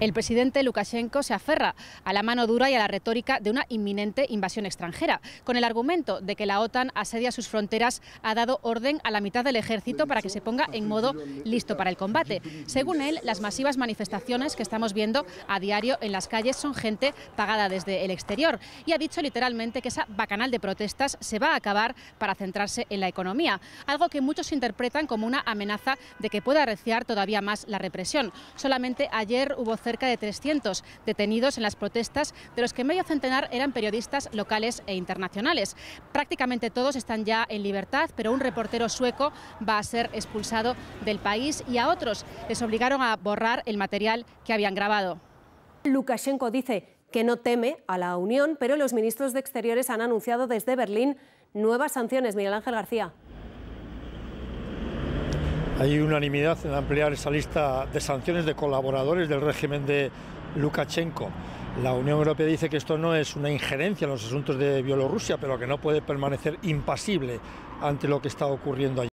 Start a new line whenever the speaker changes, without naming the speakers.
El presidente Lukashenko se aferra a la mano dura y a la retórica de una inminente invasión extranjera, con el argumento de que la OTAN asedia sus fronteras, ha dado orden a la mitad del ejército para que se ponga en modo listo para el combate. Según él, las masivas manifestaciones que estamos viendo a diario en las calles son gente pagada desde el exterior y ha dicho literalmente que esa bacanal de protestas se va a acabar para centrarse en la economía, algo que muchos interpretan como una amenaza de que pueda arreciar todavía más la represión. Solamente ayer hubo cerca de 300 detenidos en las protestas, de los que medio centenar eran periodistas locales e internacionales. Prácticamente todos están ya en libertad, pero un reportero sueco va a ser expulsado del país y a otros les obligaron a borrar el material que habían grabado.
Lukashenko dice que no teme a la Unión, pero los ministros de Exteriores han anunciado desde Berlín nuevas sanciones. Miguel Ángel García.
Hay unanimidad en ampliar esa lista de sanciones de colaboradores del régimen de Lukashenko. La Unión Europea dice que esto no es una injerencia en los asuntos de Bielorrusia, pero que no puede permanecer impasible ante lo que está ocurriendo allí.